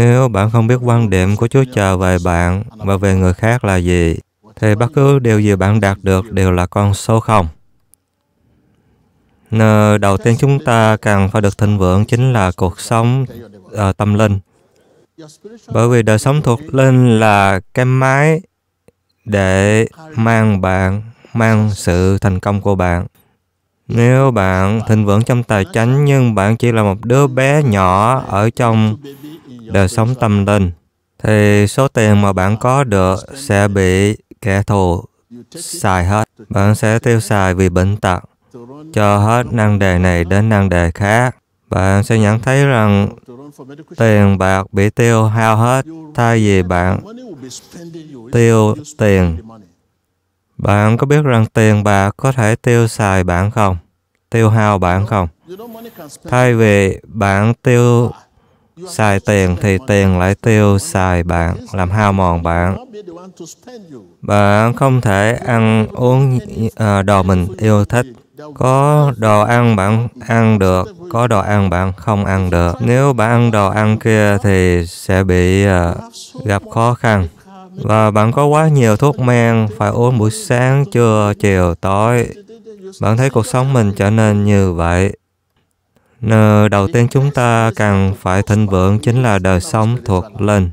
Nếu bạn không biết quan điểm của Chúa Trời về bạn và về người khác là gì, thì bất cứ điều gì bạn đạt được đều là con số không. Nơi đầu tiên chúng ta cần phải được thịnh vượng chính là cuộc sống uh, tâm linh. Bởi vì đời sống thuộc linh là cái máy để mang bạn, mang sự thành công của bạn. Nếu bạn thịnh vượng trong tài chánh nhưng bạn chỉ là một đứa bé nhỏ ở trong đời sống tâm linh, thì số tiền mà bạn có được sẽ bị kẻ thù xài hết. Bạn sẽ tiêu xài vì bệnh tật, cho hết năng đề này đến năng đề khác. Bạn sẽ nhận thấy rằng tiền bạc bị tiêu hao hết thay vì bạn tiêu tiền. Bạn có biết rằng tiền bạc có thể tiêu xài bạn không? Tiêu hao bạn không? Thay vì bạn tiêu Xài tiền thì tiền lại tiêu xài bạn, làm hao mòn bạn. Bạn không thể ăn uống à, đồ mình yêu thích. Có đồ ăn bạn ăn được, có đồ ăn bạn không ăn được. Nếu bạn ăn đồ ăn kia thì sẽ bị à, gặp khó khăn. Và bạn có quá nhiều thuốc men, phải uống buổi sáng, trưa, chiều, tối. Bạn thấy cuộc sống mình trở nên như vậy. Nơi đầu tiên chúng ta cần phải thịnh vượng chính là đời sống thuộc linh.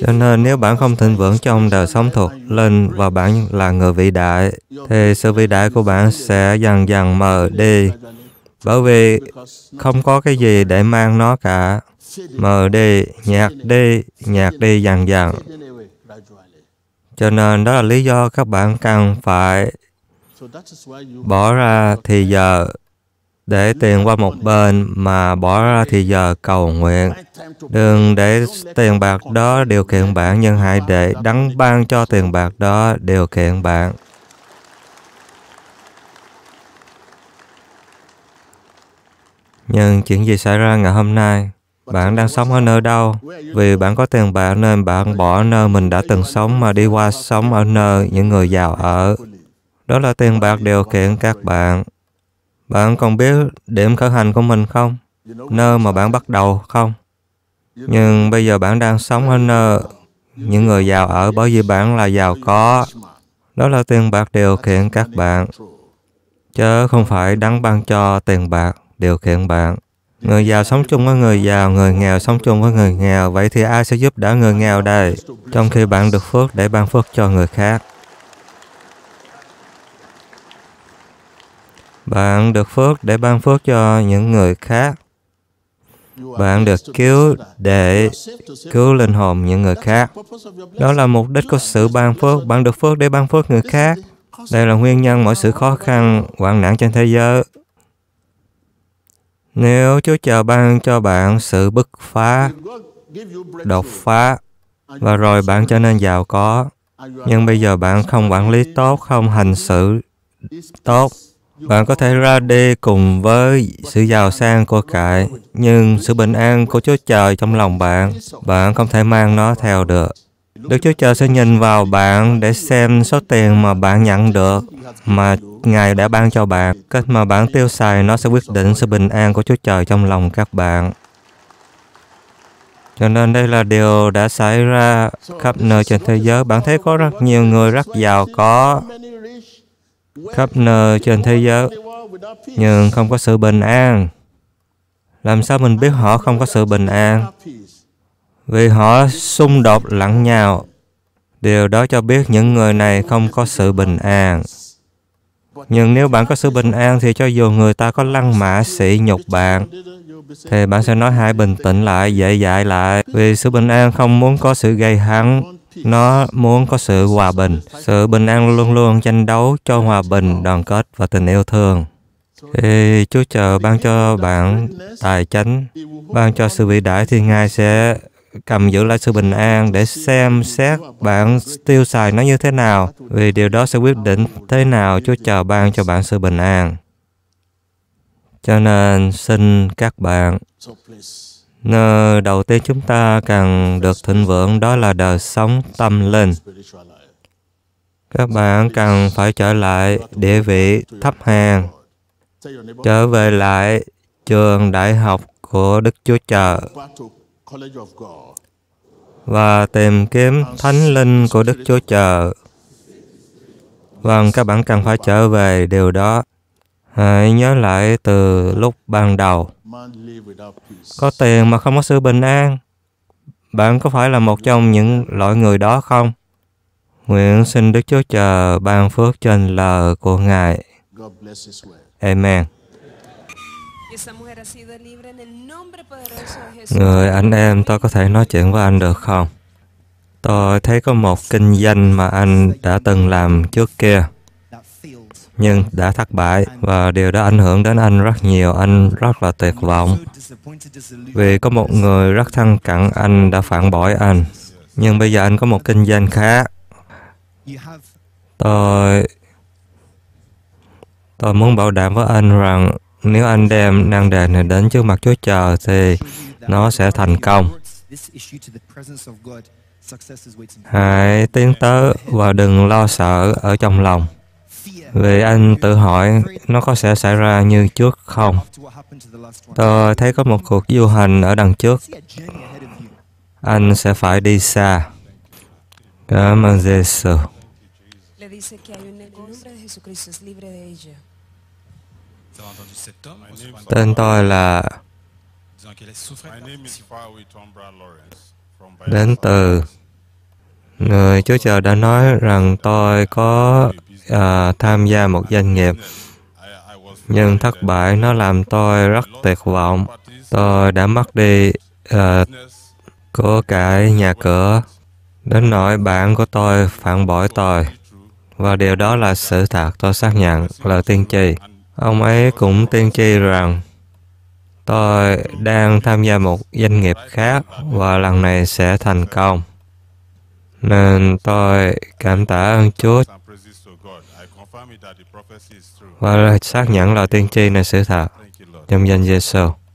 Cho nên nếu bạn không thịnh vượng trong đời sống thuộc linh và bạn là người vĩ đại, thì sự vĩ đại của bạn sẽ dần dần mờ đi. Bởi vì không có cái gì để mang nó cả. Mờ đi, nhạt đi, nhạt đi dần dần. Cho nên đó là lý do các bạn cần phải bỏ ra thì giờ để tiền qua một bên mà bỏ ra thì giờ cầu nguyện. Đừng để tiền bạc đó điều kiện bạn, nhưng hãy để đắng ban cho tiền bạc đó điều kiện bạn. Nhưng chuyện gì xảy ra ngày hôm nay? Bạn đang sống ở nơi đâu? Vì bạn có tiền bạc nên bạn bỏ nơi mình đã từng sống mà đi qua sống ở nơi những người giàu ở. Đó là tiền bạc điều kiện các bạn. Bạn còn biết điểm khởi hành của mình không? Nơi mà bạn bắt đầu không? Nhưng bây giờ bạn đang sống ở nơi những người giàu ở bởi vì bạn là giàu có. Đó là tiền bạc điều khiển các bạn. Chứ không phải đắng ban cho tiền bạc điều khiển bạn. Người giàu sống chung với người giàu, người nghèo sống chung với người nghèo. Vậy thì ai sẽ giúp đỡ người nghèo đây? Trong khi bạn được phước để ban phước cho người khác. Bạn được phước để ban phước cho những người khác. Bạn được cứu để cứu linh hồn những người khác. Đó là mục đích của sự ban phước. Bạn được phước để ban phước người khác. Đây là nguyên nhân mọi sự khó khăn, hoạn nạn trên thế giới. Nếu Chúa chờ ban cho bạn sự bứt phá, đột phá, và rồi bạn trở nên giàu có, nhưng bây giờ bạn không quản lý tốt, không hành xử tốt, bạn có thể ra đi cùng với sự giàu sang của cải, nhưng sự bình an của Chúa Trời trong lòng bạn, bạn không thể mang nó theo được. Đức Chúa Trời sẽ nhìn vào bạn để xem số tiền mà bạn nhận được mà Ngài đã ban cho bạn. Cách mà bạn tiêu xài nó sẽ quyết định sự bình an của Chúa Trời trong lòng các bạn. Cho nên đây là điều đã xảy ra khắp nơi trên thế giới. Bạn thấy có rất nhiều người rất giàu có, khắp nơi trên thế giới nhưng không có sự bình an. Làm sao mình biết họ không có sự bình an? Vì họ xung đột lẫn nhau. Điều đó cho biết những người này không có sự bình an. Nhưng nếu bạn có sự bình an thì cho dù người ta có lăng mạ sỉ nhục bạn, thì bạn sẽ nói hãy bình tĩnh lại, dễ dại lại. Vì sự bình an không muốn có sự gây hấn, nó muốn có sự hòa bình. Sự bình an luôn luôn tranh đấu cho hòa bình, đoàn kết và tình yêu thương. Thì Chúa chờ ban cho bạn tài chánh, ban cho sự vĩ đại thì Ngài sẽ cầm giữ lại sự bình an để xem xét bạn tiêu xài nó như thế nào vì điều đó sẽ quyết định thế nào Chúa chờ ban cho bạn sự bình an. Cho nên xin các bạn Ngờ đầu tiên chúng ta cần được thịnh vượng đó là đời sống tâm linh. Các bạn cần phải trở lại địa vị thấp hàng, trở về lại trường đại học của Đức Chúa Trời và tìm kiếm thánh linh của Đức Chúa Trời. Vâng, các bạn cần phải trở về điều đó. Hãy nhớ lại từ lúc ban đầu. Có tiền mà không có sự bình an. Bạn có phải là một trong những loại người đó không? Nguyện xin Đức Chúa Trời ban phước trên lời của Ngài. Amen. Người anh em, tôi có thể nói chuyện với anh được không? Tôi thấy có một kinh doanh mà anh đã từng làm trước kia nhưng đã thất bại và điều đó ảnh hưởng đến anh rất nhiều. Anh rất là tuyệt vọng vì có một người rất thân cận anh đã phản bội anh. Nhưng bây giờ anh có một kinh doanh khác. Tôi tôi muốn bảo đảm với anh rằng nếu anh đem năng đề này đến trước mặt Chúa Trời thì nó sẽ thành công. Hãy tiến tới và đừng lo sợ ở trong lòng. Vậy anh tự hỏi nó có sẽ xảy ra như trước không? Tôi thấy có một cuộc du hành ở đằng trước. Anh sẽ phải đi xa. Cảm ơn Giêsu. Tên tôi là đến từ người Chúa Trời đã nói rằng tôi có uh, tham gia một doanh nghiệp nhưng thất bại nó làm tôi rất tuyệt vọng tôi đã mất đi uh, của cải nhà cửa đến nỗi bạn của tôi phản bội tôi và điều đó là sự thật tôi xác nhận lời tiên tri ông ấy cũng tiên tri rằng tôi đang tham gia một doanh nghiệp khác và lần này sẽ thành công nên tôi cảm tạ ơn chúa và xác nhận là tiên tri này sự thật trong danh giê -xu.